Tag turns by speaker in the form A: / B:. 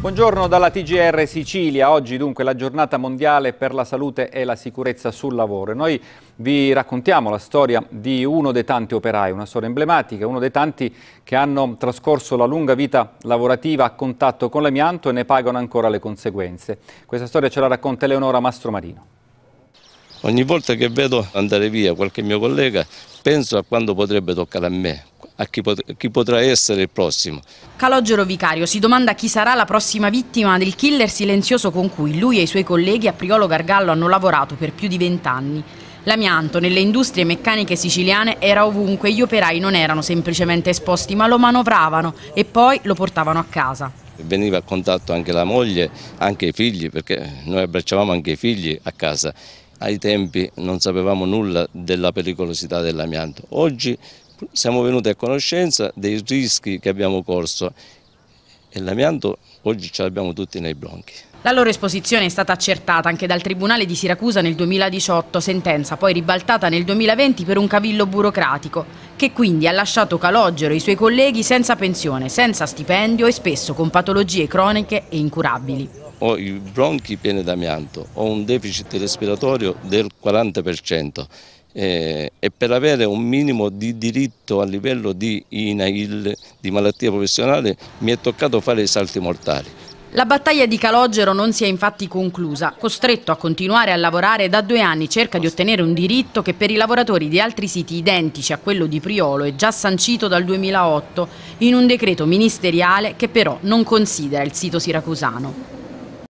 A: Buongiorno dalla TGR Sicilia, oggi dunque la giornata mondiale per la salute e la sicurezza sul lavoro. Noi vi raccontiamo la storia di uno dei tanti operai, una storia emblematica, uno dei tanti che hanno trascorso la lunga vita lavorativa a contatto con l'amianto e ne pagano ancora le conseguenze. Questa storia ce la racconta Eleonora Mastromarino.
B: Ogni volta che vedo andare via qualche mio collega penso a quando potrebbe toccare a me, a chi, pot chi, potrà essere il prossimo.
A: Calogero
C: Vicario si domanda chi sarà la prossima vittima del killer silenzioso con cui lui e i suoi colleghi a Priolo Gargallo hanno lavorato per più di vent'anni. L'amianto nelle industrie meccaniche siciliane era ovunque, gli operai non erano semplicemente esposti ma lo manovravano e poi lo portavano a casa
B: veniva a contatto anche la moglie, anche i figli, perché noi abbracciavamo anche i figli a casa ai tempi non sapevamo nulla della pericolosità dell'amianto. Oggi siamo venuti a conoscenza dei rischi che abbiamo corso e l'amianto oggi ce l'abbiamo tutti nei bronchi.
C: La loro esposizione è stata accertata anche dal Tribunale di Siracusa nel 2018, sentenza poi ribaltata nel 2020 per un cavillo burocratico, che quindi ha lasciato Calogero e i suoi colleghi senza pensione, senza stipendio e spesso con patologie croniche e incurabili
B: ho i bronchi pieni d'amianto, ho un deficit respiratorio del 40%. Eh, e per avere un minimo di diritto a livello di INAIL, di malattia professionale, mi è toccato fare i salti mortali.
C: La battaglia di Calogero non si è infatti conclusa. Costretto a continuare a lavorare da due anni cerca di ottenere un diritto che per i lavoratori di altri siti identici a quello di Priolo è già sancito dal 2008 in un decreto ministeriale che però non considera il sito siracusano.